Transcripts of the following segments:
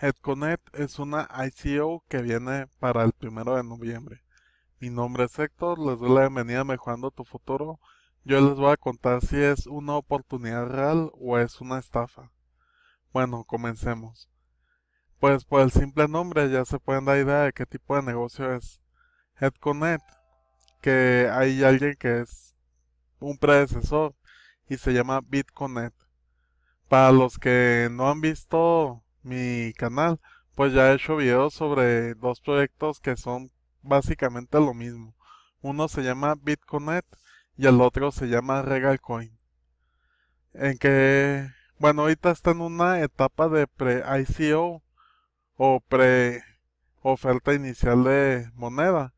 HeadConnect es una ICO que viene para el primero de noviembre. Mi nombre es Héctor, les doy la bienvenida a Mejorando tu Futuro. Yo les voy a contar si es una oportunidad real o es una estafa. Bueno, comencemos. Pues por el simple nombre ya se pueden dar idea de qué tipo de negocio es. HeadConnect, que hay alguien que es un predecesor y se llama BitConnect. Para los que no han visto mi canal, pues ya he hecho vídeos sobre dos proyectos que son básicamente lo mismo. Uno se llama BitConnect y el otro se llama RegalCoin. En que, bueno, ahorita está en una etapa de pre-ICO o pre-oferta inicial de moneda.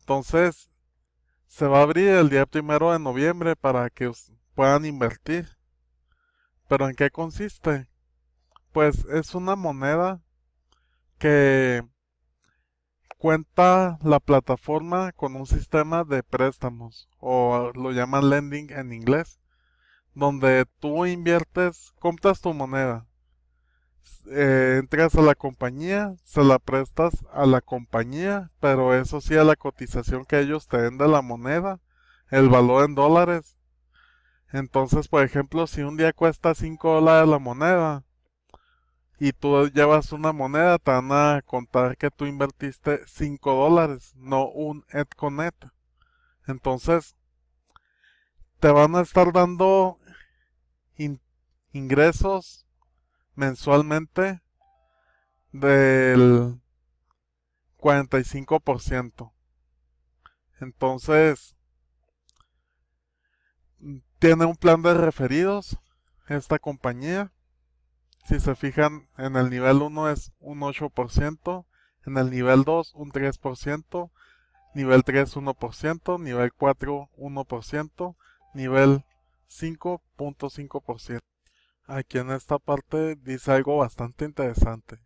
Entonces, se va a abrir el día primero de noviembre para que puedan invertir. Pero ¿en qué consiste? pues es una moneda que cuenta la plataforma con un sistema de préstamos, o lo llaman lending en inglés, donde tú inviertes, compras tu moneda, eh, entras a la compañía, se la prestas a la compañía, pero eso sí a la cotización que ellos te den de la moneda, el valor en dólares. Entonces, por ejemplo, si un día cuesta 5 dólares la moneda, y tú llevas una moneda, te van a contar que tú invertiste 5 dólares, no un Etconet. Entonces, te van a estar dando ingresos mensualmente del 45%. Entonces, tiene un plan de referidos esta compañía si se fijan, en el nivel 1 es un 8%, en el nivel 2 un 3%, nivel 3 1%, nivel 4 1%, nivel 5.5%. Aquí en esta parte dice algo bastante interesante.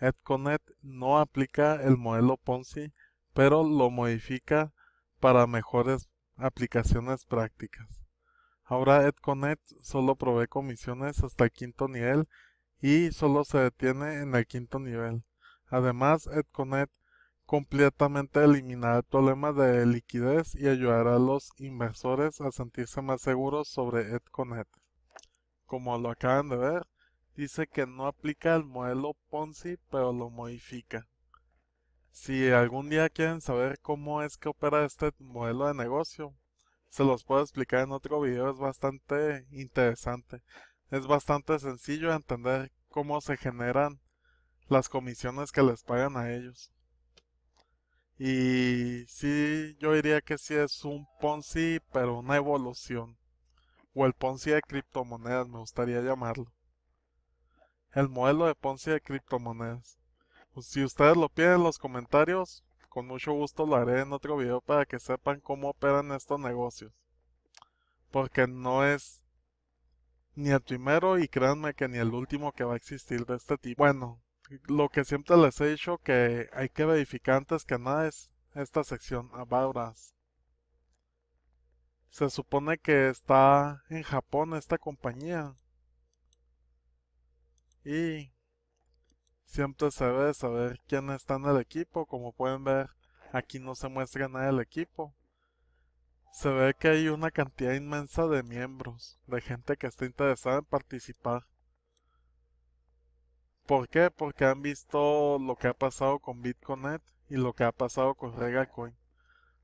EdConnect no aplica el modelo Ponzi, pero lo modifica para mejores aplicaciones prácticas. Ahora EdConnect solo provee comisiones hasta el quinto nivel y solo se detiene en el quinto nivel. Además, EdConnect completamente eliminará el problema de liquidez y ayudará a los inversores a sentirse más seguros sobre EdConnect. Como lo acaban de ver, dice que no aplica el modelo Ponzi, pero lo modifica. Si algún día quieren saber cómo es que opera este modelo de negocio, se los puedo explicar en otro video, es bastante interesante. Es bastante sencillo entender cómo se generan las comisiones que les pagan a ellos. Y sí, yo diría que sí es un Ponzi, pero una evolución. O el Ponzi de criptomonedas, me gustaría llamarlo. El modelo de Ponzi de criptomonedas. Pues, si ustedes lo piden en los comentarios, con mucho gusto lo haré en otro video para que sepan cómo operan estos negocios. Porque no es ni el primero y créanme que ni el último que va a existir de este tipo. Bueno, lo que siempre les he dicho que hay que verificar antes que nada es esta sección, About Se supone que está en Japón esta compañía. Y siempre se debe saber quién está en el equipo. Como pueden ver, aquí no se muestra nada del equipo. Se ve que hay una cantidad inmensa de miembros, de gente que está interesada en participar. ¿Por qué? Porque han visto lo que ha pasado con BitConnect y lo que ha pasado con Regacoin.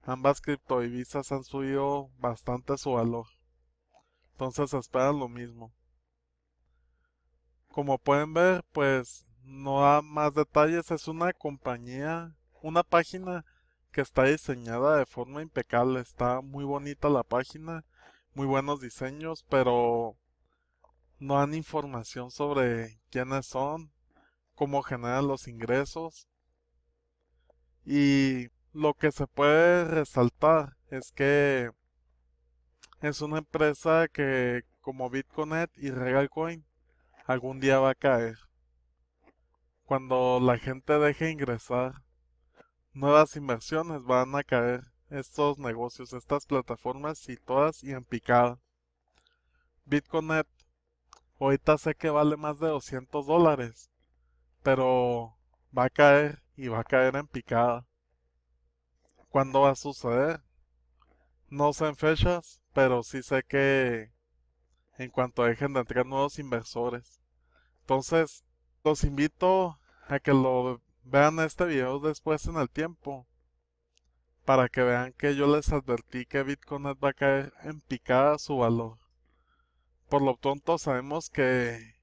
Ambas cripto divisas han subido bastante su valor. Entonces esperan lo mismo. Como pueden ver, pues no da más detalles. Es una compañía, una página que está diseñada de forma impecable. Está muy bonita la página, muy buenos diseños, pero no dan información sobre quiénes son, cómo generan los ingresos. Y lo que se puede resaltar es que es una empresa que como Bitcoin y Regalcoin algún día va a caer cuando la gente deje ingresar nuevas inversiones, van a caer estos negocios, estas plataformas y todas y en picada. Bitcoinet, ahorita sé que vale más de 200 dólares, pero va a caer y va a caer en picada. ¿Cuándo va a suceder? No sé en fechas, pero sí sé que en cuanto dejen de entrar nuevos inversores. Entonces, los invito a que lo vean este video después en el tiempo. Para que vean que yo les advertí que Bitcoin va a caer en picada su valor. Por lo pronto sabemos que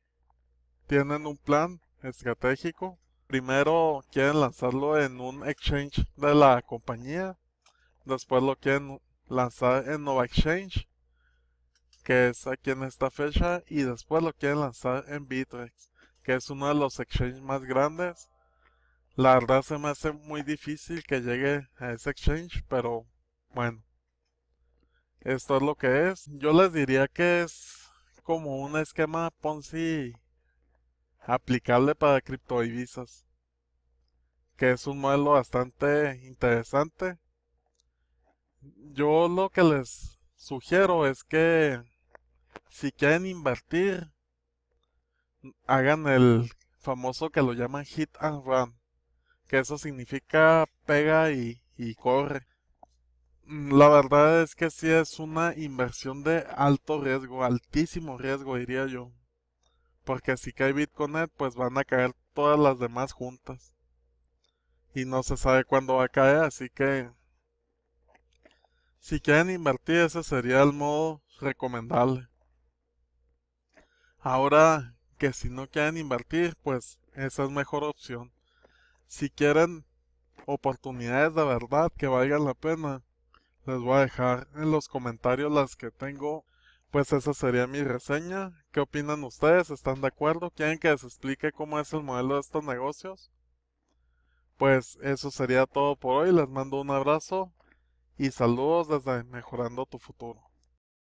tienen un plan estratégico. Primero quieren lanzarlo en un exchange de la compañía. Después lo quieren lanzar en Nova Exchange, que es aquí en esta fecha. Y después lo quieren lanzar en Bitrex que es uno de los exchanges más grandes. La verdad se me hace muy difícil que llegue a ese exchange, pero bueno. Esto es lo que es. Yo les diría que es como un esquema Ponzi aplicable para criptodivisas. Que es un modelo bastante interesante. Yo lo que les sugiero es que si quieren invertir, hagan el famoso que lo llaman hit and run, que eso significa pega y, corre. Mm, la verdad es que si es una inversión de alto riesgo, altísimo riesgo diría yo. Porque si cae Bitcoin, pues van a caer todas las demás juntas. Y no se sabe cuándo va a caer, así que si quieren invertir ese sería el modo recomendable. Ahora que si no quieren invertir, pues esa es mejor opción. Si quieren oportunidades de verdad que valgan la pena, les voy a dejar en los comentarios las que tengo. Pues esa sería mi reseña. ¿Qué opinan ustedes? ¿Están de acuerdo? ¿Quieren que les explique cómo es el modelo de estos negocios? Pues eso sería todo por hoy. Les mando un abrazo y saludos desde Mejorando tu Futuro.